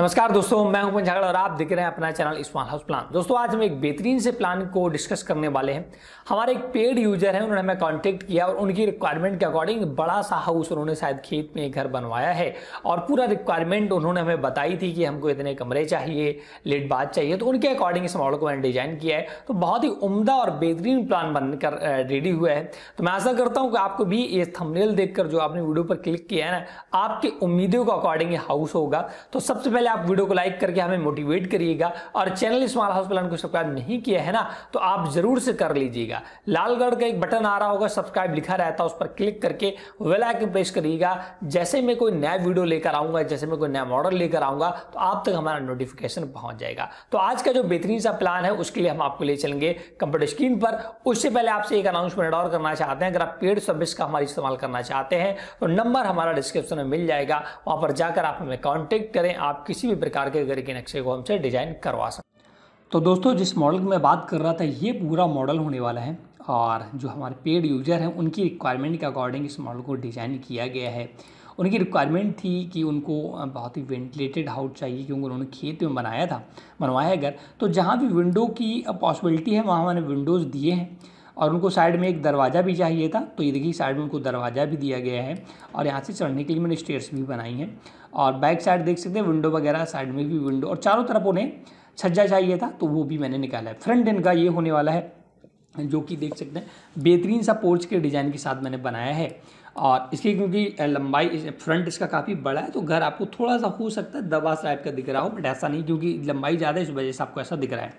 नमस्कार दोस्तों मैं हूं झागड़ और आप देख रहे हैं अपना चैनल स्मॉल हाउस प्लान दोस्तों आज हम एक बेहतरीन से प्लान को डिस्कस करने वाले हैं हमारे एक पेड यूजर हैं उन्होंने हमें कांटेक्ट किया और उनकी रिक्वायरमेंट के अकॉर्डिंग बड़ा सा हाउस उन्होंने शायद खेत में घर बनवाया है और पूरा रिक्वायरमेंट उन्होंने हमें बताई थी कि हमको इतने कमरे चाहिए लेट बाथ चाहिए तो उनके अकॉर्डिंग इस मॉडल को मैंने डिजाइन किया है तो बहुत ही उमदा और बेहतरीन प्लान बनकर रेडी हुआ है तो मैं आशा करता हूँ कि आपको भी ये थमनेल देखकर जो आपने वीडियो पर क्लिक किया है ना आपकी उम्मीदों के अकॉर्डिंग हाउस होगा तो सबसे पहले आप वीडियो को लाइक करके हमें मोटिवेट करिएगा और चैनल स्मॉल हाउस प्लान को सब्सक्राइब नहीं किया है ना तो आप जरूर से कर लीजिएगा लालगढ़ का एक बटन आ रहा होगा सब्सक्राइब लिखा रहता है उस पर क्लिक करके वेल आइकन प्रेस करिएगा जैसे मैं कोई नया वीडियो लेकर आऊंगा जैसे मैं कोई नया मॉडल लेकर आऊंगा तो आप तक हमारा नोटिफिकेशन पहुंच जाएगा तो आज का जो बेहतरीन सा प्लान है उसके लिए हम आपको ले चलेंगे कंप्यूटर स्क्रीन पर उससे पहले आपसे एक अनाउंसमेंट और करना चाहते हैं अगर आप पेड सर्विस का हमारा इस्तेमाल करना चाहते हैं तो नंबर हमारा डिस्क्रिप्शन में मिल जाएगा वहां पर जाकर आप हमें कॉन्टेक्ट करें आपके किसी भी प्रकार के घर के नक्शे को हमसे डिज़ाइन करवा सकते तो दोस्तों जिस मॉडल की मैं बात कर रहा था ये पूरा मॉडल होने वाला है और जो हमारे पेड यूज़र हैं उनकी रिक्वायरमेंट के अकॉर्डिंग इस मॉडल को डिज़ाइन किया गया है उनकी रिक्वायरमेंट थी कि उनको बहुत ही वेंटिलेटेड हाउस चाहिए क्योंकि उन्होंने खेत में बनाया था बनवाया है घर तो जहाँ भी विंडो की पॉसिबिलिटी है वहाँ मैंने विंडोज़ दिए हैं और उनको साइड में एक दरवाज़ा भी चाहिए था तो ये देखिए साइड में उनको दरवाज़ा भी दिया गया है और यहाँ से चढ़ने के लिए मैंने स्टेयर्स भी बनाई हैं और बैक साइड देख सकते हैं विंडो वगैरह साइड में भी विंडो और चारों तरफ उन्हें छज्जा चाहिए था तो वो भी मैंने निकाला है फ्रंट एंड का ये होने वाला है जो कि देख सकते हैं बेहतरीन सा पोर्च के डिज़ाइन के साथ मैंने बनाया है और इसकी क्योंकि लंबाई फ्रंट इसका काफ़ी बड़ा है तो घर आपको थोड़ा सा हो सकता है दबा टाइप का दिख रहा हो बट ऐसा नहीं क्योंकि लंबाई ज़्यादा है इस वजह से आपको ऐसा दिख रहा है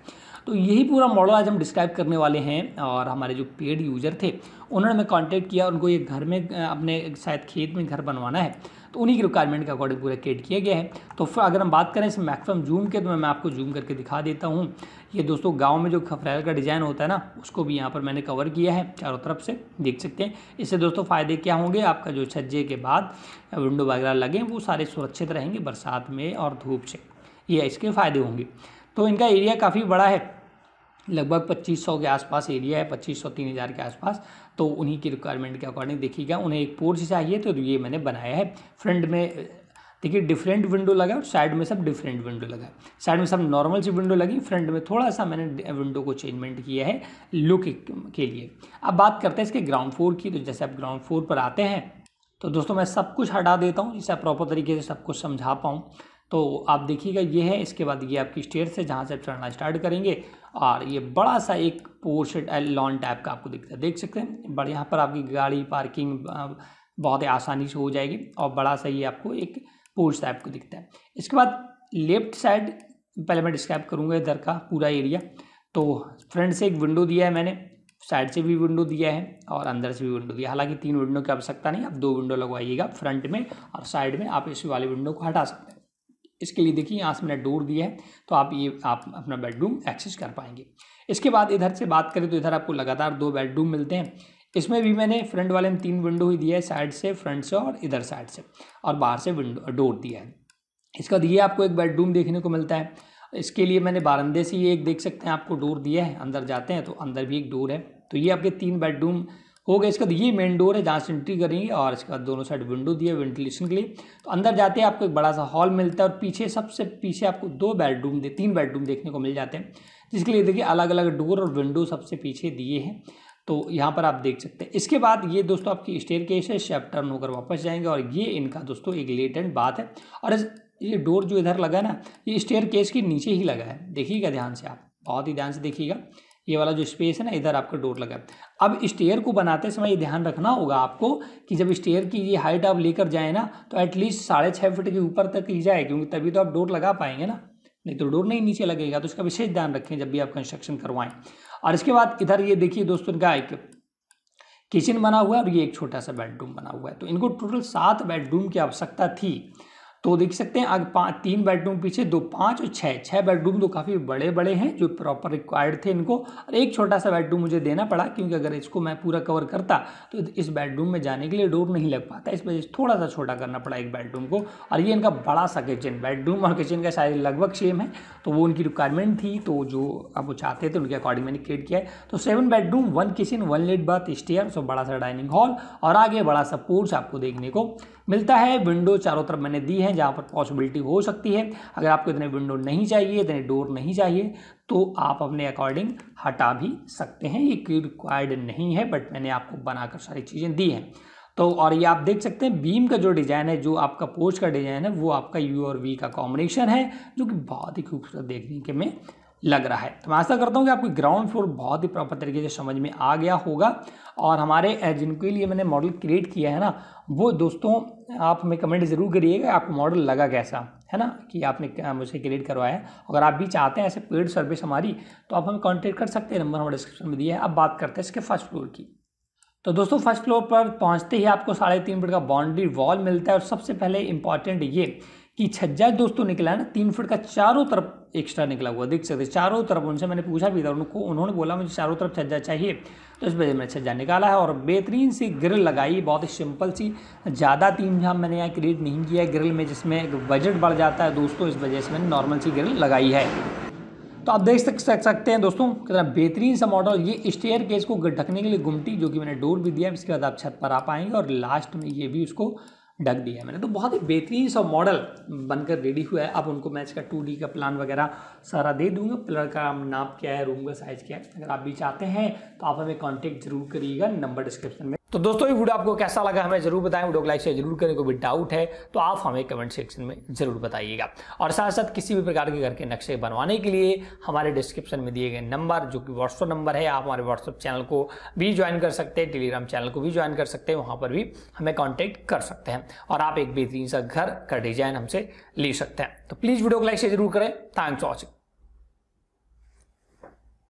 तो यही पूरा मॉडल आज हम डिस्क्राइब करने वाले हैं और हमारे जो पेड यूज़र थे उन्होंने हमें कॉन्टैक्ट किया उनको ये घर में अपने शायद खेत में घर बनवाना है तो उन्हीं की रिक्वायरमेंट के अकॉर्डिंग पूरा क्रिएट किया गया है तो फिर अगर हम बात करें इस मैक्सिमम जूम के तो मैं आपको जूम करके दिखा देता हूँ ये दोस्तों गाँव में जो खफरेल का डिज़ाइन होता है ना उसको भी यहाँ पर मैंने कवर किया है चारों तरफ से देख सकते हैं इससे दोस्तों फ़ायदे क्या होंगे आपका जो छज्जे के बाद विंडो वगैरह लगे वो सारे सुरक्षित रहेंगे बरसात में और धूप से ये इसके फ़ायदे होंगे तो इनका एरिया काफ़ी बड़ा है लगभग 2500 के आसपास एरिया है 2500 3000 के आसपास तो उन्हीं की रिक्वायरमेंट के अकॉर्डिंग देखिएगा उन्हें एक पोर्च चाहिए तो ये मैंने बनाया है फ्रंट में देखिए डिफरेंट विंडो लगा और साइड में सब डिफरेंट विंडो लगा साइड में सब नॉर्मल सी विंडो लगी फ्रंट में थोड़ा सा मैंने विंडो को चेंजमेंट किया है लुक के लिए अब बात करते हैं इसके ग्राउंड फ्लोर की तो जैसे आप ग्राउंड फ्लोर पर आते हैं तो दोस्तों मैं सब कुछ हटा देता हूँ जिससे प्रॉपर तरीके से सब कुछ समझा पाऊँ तो आप देखिएगा ये है इसके बाद ये आपकी स्टेयर है जहाँ से आप चढ़ना स्टार्ट करेंगे और ये बड़ा सा एक पोर्शन लॉन टाइप का आपको दिखता है देख सकते हैं बड़े यहाँ पर आपकी गाड़ी पार्किंग बहुत ही आसानी से हो जाएगी और बड़ा सा ये आपको एक पोर्स टाइप को दिखता है इसके बाद लेफ्ट साइड पहले मैं डिस्क्राइब करूँगा इधर का पूरा एरिया तो फ्रंट से एक विंडो दिया है मैंने साइड से भी विंडो दिया है और अंदर से भी विंडो दिया हालांकि तीन विंडो की आवश्यकता नहीं आप दो विंडो लगवाइएगा फ्रंट में और साइड में आप इसी वाले विंडो को हटा सकते हैं इसके लिए देखिए यहाँ से मैंने डोर दिया है तो आप ये आप अपना बेडरूम एक्सेस कर पाएंगे इसके बाद इधर से बात करें तो इधर आपको लगातार दो बेडरूम मिलते हैं इसमें भी मैंने फ्रंट वाले में तीन विंडो ही दिया है साइड से फ्रंट से और इधर साइड से और बाहर से विंडो डोर दिया है इसके बाद ये आपको एक बेडरूम देखने को मिलता है इसके लिए मैंने बारंदे से ये एक देख सकते हैं आपको डोर दिया है अंदर जाते हैं तो अंदर भी एक डोर है तो ये आपके तीन बेडरूम हो गया इसका तो ये मेन डोर है जहाँ से एंट्री करेंगे और इसका दोनों साइड विंडो दिया वेंटिलेशन के लिए तो अंदर जाते हैं आपको एक बड़ा सा हॉल मिलता है और पीछे सबसे पीछे आपको दो बेडरूम दे तीन बेडरूम देखने को मिल जाते हैं जिसके लिए देखिए अलग अलग डोर और विंडो सबसे पीछे दिए हैं तो यहाँ पर आप देख सकते हैं इसके बाद ये दोस्तों आपकी स्टेयर केस है शेप टर्न होकर वापस जाएंगे और ये इनका दोस्तों एक लेट एंड बात है और ये डोर जो इधर लगा है ना ये स्टेयर केस के नीचे ही लगा है देखिएगा ध्यान से आप बहुत ही ध्यान से देखिएगा ये वाला जो स्पेस है ना इधर आपका डोर लगा अब स्टेयर को बनाते समय ये ध्यान रखना होगा आपको कि जब स्टेयर की ये हाइट आप लेकर जाए ना तो एटलीस्ट साढ़े छः फीट के ऊपर तक ही जाए क्योंकि तभी तो आप डोर लगा पाएंगे ना नहीं तो डोर नहीं नीचे लगेगा तो इसका विशेष ध्यान रखें जब भी आप कंस्ट्रक्शन करवाएं और इसके बाद इधर ये देखिए दोस्तों इनका एक किचन बना हुआ है और ये एक छोटा सा बेडरूम बना हुआ है तो इनको टोटल सात बेडरूम की आवश्यकता थी तो देख सकते हैं आगे पाँच तीन बेडरूम पीछे दो पाँच और छः छः बेडरूम तो काफ़ी बड़े बड़े हैं जो प्रॉपर रिक्वायर्ड थे इनको और एक छोटा सा बेडरूम मुझे देना पड़ा क्योंकि अगर इसको मैं पूरा कवर करता तो इस बेडरूम में जाने के लिए डोर नहीं लग पाता इस वजह से थोड़ा सा छोटा करना पड़ा एक बेडरूम को और ये इनका बड़ा सा किचन बेडरूम और किचन का शायद लगभग सेम है तो वो उनकी रिक्वायरमेंट थी तो जो आप वो चाहते थे उनके अकॉर्डिंग मैंने क्रिएट किया है तो seven bedroom one kitchen one let bath stair so बड़ा सा डाइनिंग हॉल और आगे बड़ा सा पोर्च आपको देखने को मिलता है विंडो चारों तरफ मैंने दी है हैं जहाँ पर पॉसिबिलिटी हो सकती है अगर आपको इतने विंडो नहीं चाहिए इतने डोर नहीं चाहिए तो आप अपने अकॉर्डिंग हटा भी सकते हैं ये की रिक्वायर्ड नहीं है बट मैंने आपको बनाकर सारी चीज़ें दी हैं तो और ये आप देख सकते हैं बीम का जो डिज़ाइन है जो आपका पोस्ट का डिज़ाइन है वो आपका यू और वी का कॉम्बिनेशन है जो कि बहुत ही खूबसूरत देखने के में लग रहा है तो मैं आशा करता हूँ कि आपको ग्राउंड फ्लोर बहुत ही प्रॉपर तरीके से समझ में आ गया होगा और हमारे जिनके लिए मैंने मॉडल क्रिएट किया है ना वो दोस्तों आप हमें कमेंट ज़रूर करिएगा आपको मॉडल लगा कैसा है ना कि आपने मुझे क्रिएट करवाया है अगर आप भी चाहते हैं ऐसे पेड सर्विस हमारी तो आप हमें कॉन्टेक्ट कर सकते हैं नंबर हमारे डिस्क्रिप्शन में दिया है अब बात करते हैं इसके फर्स्ट फ्लोर की तो दोस्तों फर्स्ट फ्लोर पर पहुंचते ही आपको साढ़े तीन फीट का बाउंड्री वॉल मिलता है और सबसे पहले इंपॉर्टेंट ये कि छज्जा दोस्तों निकला ना तीन फुट का चारों तरफ एक्स्ट्रा निकला हुआ देख सकते चारों तरफ उनसे मैंने पूछा भी था उनको उन्होंने बोला मुझे चारों तरफ छज्जा चाहिए तो इस वजह से मैंने छज्जा निकाला है और बेहतरीन सी ग्रिल लगाई बहुत ही सिंपल सी ज़्यादा तीन झाम मैंने यहाँ क्रिएट नहीं किया है ग्रिल में जिसमें बजट बढ़ जाता है दोस्तों इस वजह से मैंने नॉर्मल सी ग्रिल लगाई है तो आप देख सक सकते हैं दोस्तों कितना बेहतरीन सा मॉडल ये स्टेयर केस को ढकने के लिए गुमटी जो कि मैंने डोर भी दिया इसके बाद आप छत पर आ पाएंगे और लास्ट में ये भी उसको ढक दिया मैंने तो बहुत ही बेहतरीन सा मॉडल बनकर रेडी हुआ है अब उनको मैं इसका टू का प्लान वगैरह सारा दे दूंगा पिलर का नाप क्या है रूम का साइज़ क्या है अगर आप भी चाहते हैं तो आप हमें कॉन्टेक्ट जरूर करिएगा नंबर डिस्क्रिप्शन में तो दोस्तों ये वीडियो आपको कैसा लगा हमें जरूर बताएं वीडियो को लाइक शेयर जरूर करें कोई भी डाउट है तो आप हमें कमेंट सेक्शन में जरूर बताइएगा और साथ साथ किसी भी प्रकार के घर के नक्शे बनवाने के लिए हमारे डिस्क्रिप्शन में दिए गए नंबर जो कि व्हाट्सअप नंबर है आप हमारे व्हाट्सअप चैनल को भी ज्वाइन कर सकते हैं टेलीग्राम चैनल को भी ज्वाइन कर सकते हैं वहाँ पर भी हमें कॉन्टैक्ट कर सकते हैं और आप एक बेहतरीन सा घर का डिजाइन हमसे ले सकते हैं तो प्लीज़ वीडियो को लाइक शेयर जरूर करें थैंक्स वॉचिंग